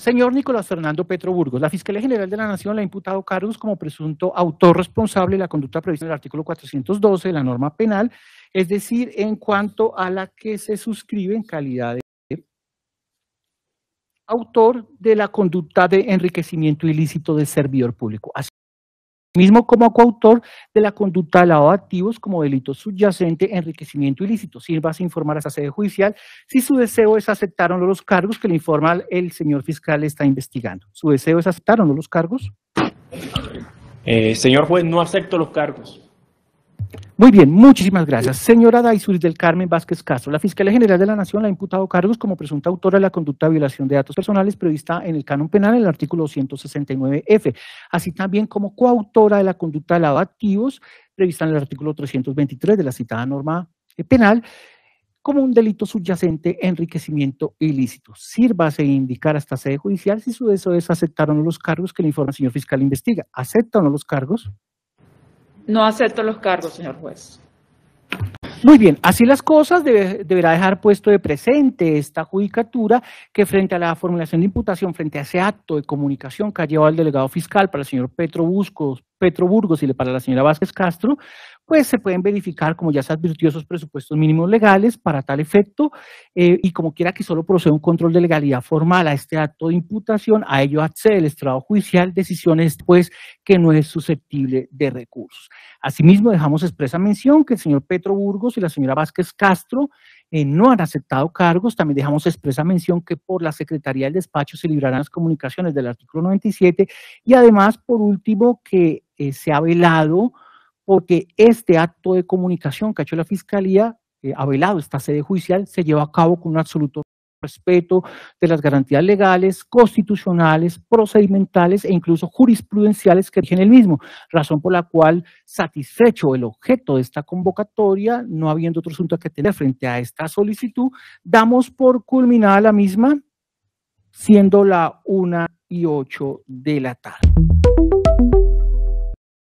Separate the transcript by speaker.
Speaker 1: Señor Nicolás Fernando Petro Burgos, la Fiscalía General de la Nación le ha imputado Carlos como presunto autor responsable de la conducta prevista en el artículo 412 de la norma penal, es decir, en cuanto a la que se suscribe en calidad de autor de la conducta de enriquecimiento ilícito del servidor público mismo como coautor de la conducta de lavado de activos como delito subyacente, enriquecimiento ilícito. a informar a esa sede judicial si su deseo es aceptar o no los cargos que le informa el señor fiscal está investigando. ¿Su deseo es aceptar o no los cargos? Eh, señor juez, no acepto los cargos. Muy bien, muchísimas gracias. Señora Daisuris del Carmen Vázquez Castro, la Fiscalía General de la Nación la ha imputado cargos como presunta autora de la conducta de violación de datos personales prevista en el canon penal en el artículo 169 f así también como coautora de la conducta de lavado activos prevista en el artículo 323 de la citada norma eh, penal como un delito subyacente enriquecimiento ilícito. Sírvase indicar hasta sede judicial si su deseo es aceptar o no los cargos que le informa el señor fiscal investiga. ¿Acepta o no los cargos? No acepto los cargos, señor juez. Muy bien, así las cosas, deberá dejar puesto de presente esta judicatura que frente a la formulación de imputación, frente a ese acto de comunicación que ha llevado el delegado fiscal para el señor Petro, Buscos, Petro Burgos y para la señora Vázquez Castro, pues se pueden verificar, como ya se advirtió, esos presupuestos mínimos legales para tal efecto, eh, y como quiera que solo proceda un control de legalidad formal a este acto de imputación, a ello accede el estrado judicial, decisiones pues que no es susceptible de recursos. Asimismo, dejamos expresa mención que el señor Petro Burgos y la señora Vázquez Castro eh, no han aceptado cargos. También dejamos expresa mención que por la Secretaría del Despacho se librarán las comunicaciones del artículo 97 y además, por último, que eh, se ha velado porque este acto de comunicación que ha hecho la Fiscalía, eh, ha velado esta sede judicial, se lleva a cabo con un absoluto respeto de las garantías legales, constitucionales, procedimentales e incluso jurisprudenciales que rigen el mismo, razón por la cual, satisfecho el objeto de esta convocatoria, no habiendo otro asunto que tener frente a esta solicitud, damos por culminada la misma, siendo la una y ocho de la tarde.